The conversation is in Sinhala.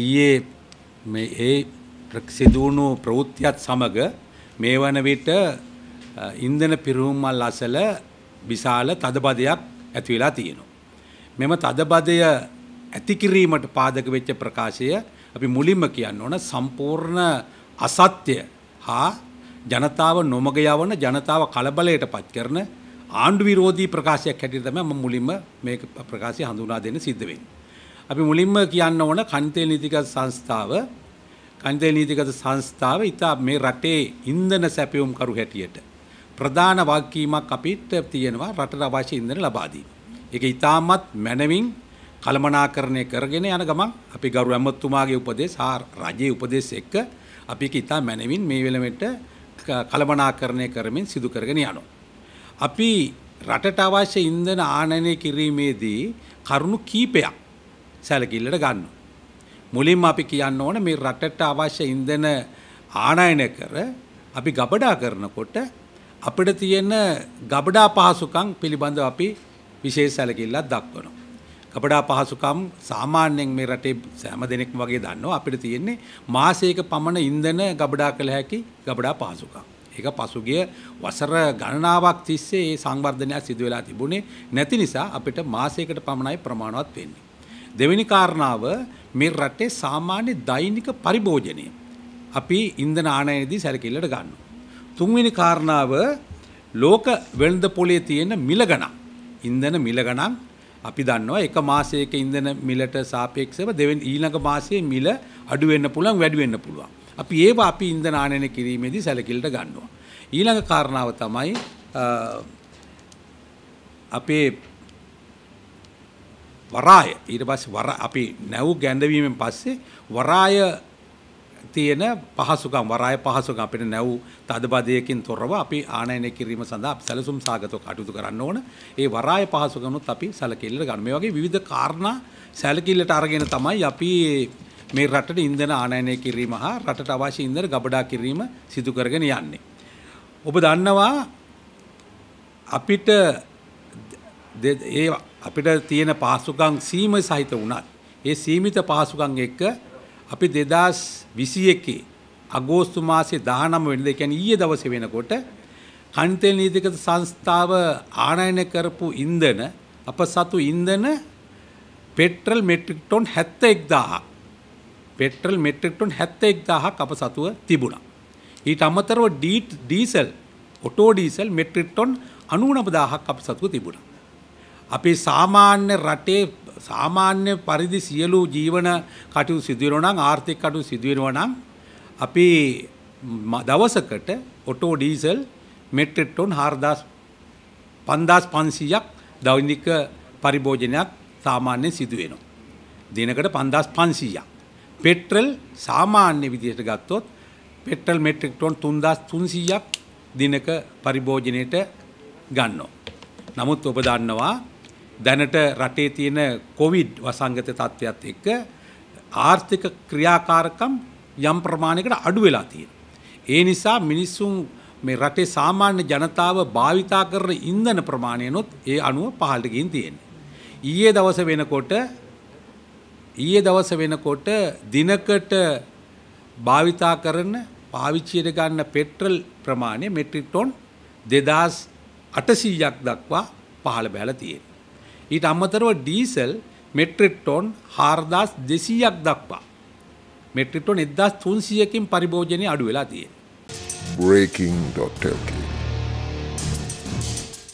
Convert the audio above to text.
ඊයේ මේ ඒ සිදුවුණු ප්‍රවෘත්තියත් සමග මේ වන විට ඉන්ධන පිරවුම්මල් අසල විශාල තදබදයක් ඇති වෙලා තියෙනවා. මෙම තදබදය ඇති කිරීමට පාදක වෙච්ච ප්‍රකාශය අපි මුලින්ම කියන්න ඕන සම්පූර්ණ අසත්‍ය හා ජනතාව නොමග යවන ජනතාව කලබලයට පත් කරන ආණ්ඩු විරෝධී ප්‍රකාශයක් හැටියට තමයි මම මුලින්ම මේ ප්‍රකාශය හඳුනා දෙන්න සිද්ධ වෙන්නේ. අපි මුලින්ම කියන්න ඕන කන්තේ නීතිගත සංස්ථාව කන්තේ නීතිගත සංස්ථාව ඉතා මේ රටේ ඉන්ධන සැපයුම් කරු හැටියට ප්‍රධාන වගකීමක් අපිට තියෙනවා රටට අවශ්‍ය ඉන්ධන ලබා දීම. ඒක ඉතාමත් මැනවින් කළමනාකරණය කරගෙන යන ගමන් අපි ගරු ඇමතුමාගේ උපදෙස් හා රජයේ උපදෙස් එක්ක අපි ඒක ඉතා මැනවින් මේ වෙලෙමට කළමනාකරණය කරමින් සිදු කරගෙන යනවා. අපි රටට අවශ්‍ය ඉන්ධන ආනයනය කිරීමේදී කරුණු කීපයක් සැලකිල්ලට ගන්න. මුලින්ම අපි කියන්න ඕන මේ රටට අවශ්‍ය ඉන්දන ආනයනය කර අපි ගබඩා කරනකොට අපිට තියෙන ගබඩා පහසුකම් පිළිබඳව අපි විශේෂ සැලකිල්ලක් දක්වනවා. ගබඩා පහසුකම් සාමාන්‍යයෙන් මේ රටේ සෑම දෙනෙක්ම වගේ දන්නවා අපිට තියෙන්නේ මාසයක පමණ ඉන්ධන ගබඩා කළ හැකි ගබඩා පහසුකම්. ඒක පසුගිය වසර ගණනාවක් තිස්සේ ඒ සංවර්ධනයක් සිදු වෙලා තිබුණේ නැති නිසා අපිට මාසයකට පමණයි ප්‍රමාණවත් වෙන්නේ. දෙවෙනි කාරණාව මේ රටේ සාමාන්‍ය දෛනික පරිභෝජනය. අපි ඉන්ධන ආනයනයේදී සැලකිල්ලට ගන්නවා. තුන්වෙනි කාරණාව ලෝක වෙළඳ පොලේ තියෙන මිල ගණන්. ඉන්ධන මිල ගණන් අපි දන්නවා එක මාසයක ඉන්ධන මිලට සාපේක්ෂව දෙවෙනි ඊළඟ මාසයේ මිල අඩු වෙන්න පුළුවන් වැඩි වෙන්න පුළුවන්. අපි ඒවා අපි ඉන්ධන ආනයනය කිරීමේදී සැලකිල්ලට ගන්නවා. ඊළඟ කාරණාව තමයි අපේ වරාය ඊට පස්සේ වර අපි නැව් ගැඳවීමෙන් පස්සේ වරාය තියෙන පහසුකම් වරාය පහසුකම් අපිට නැව් තදබදයකින් තොරව අපි ආනයනය කිරීම සඳහා අපි සැලසුම් සාගතව කටයුතු කරන්න ඕන. ඒ වරාය පහසුකම්නුත් අපි සැලකිල්ලට ගන්න. මේ වගේ විවිධ කාරණා සැලකිල්ලට අරගෙන තමයි අපි මේ රටට ඉන්ධන ආනයනය කිරීම හා රටට අවශ්‍ය ඉන්ධන ගබඩා කිරීම සිදු කරගෙන යන්නේ. ඔබ දන්නවා අපිට ඒ අපිට තියෙන පාසුකම් සීම සහිත වුණත් ඒ සීමිත පාසුකම් එක්ක අපි 2021 අගෝස්තු මාසේ 19 වෙනිදා කියන්නේ ඊයේ දවසේ වෙනකොට කන්තේ නීතිගත සංස්ථාව ආනයනය කරපු ඉන්ධන අප සතු ඉන්ධන පෙට්‍රල් මෙට්‍රික් ටොන් 71000ක් පෙට්‍රල් මෙට්‍රික් ටොන් 71000ක් අප සතුව තිබුණා. ඊට අමතරව diesel auto diesel metric ton 99000ක් අප සතුව තිබුණා. අපේ සාමාන්‍ය රටේ සාමාන්‍ය පරිදි සියලු ජීවන කටයුතු සිදුවෙනවා නම් ආර්ථික කටයුතු සිදුවෙනවා නම් අපි දවසකට ඔටෝ ඩීසල් මෙට්‍රික් ටොන් 4000 5500ක් දෛනික පරිභෝජනයක් සාමාන්‍යයෙන් සිදු වෙනවා. දිනකට 5500ක්. පෙට්‍රල් සාමාන්‍ය විදිහට ගත්තොත් පෙට්‍රල් මෙට්‍රික් ටොන් 3300ක් දිනක පරිභෝජනයට ගන්නවා. නමුත් ඔබ දන්නවා දැනට රටේ තියෙන කොවිඩ් වසංගත තත්ත්වයක් එක්ක ආර්ථික ක්‍රියාකාරකම් යම් ප්‍රමාණයකට අඩු වෙලා තියෙනවා. ඒ නිසා මිනිස්සුන් මේ රටේ සාමාන්‍ය ජනතාව භාවිතා කරන ඉන්ධන ප්‍රමාණයනොත් ඒ අනුව පහළට ගින් තියෙන්නේ. ඊයේ දවස වෙනකොට ඊයේ දවස වෙනකොට දිනකට භාවිතා කරන පාවිච්චියට ගන්න පෙට්‍රල් ප්‍රමාණය මෙට්‍රික් ටොන් 2800ක් දක්වා පහළ බැලලා තියෙනවා. ඊට අම්මතරව ඩීසල් මෙට්‍රිට්ටෝන් හාර්දස් දෙසීයක් දක්වා. මෙට්‍රිටෝන් එදස් තුන්සියකින් පරිභෝජනය අඩු වෙලා තිය. Breaking.lk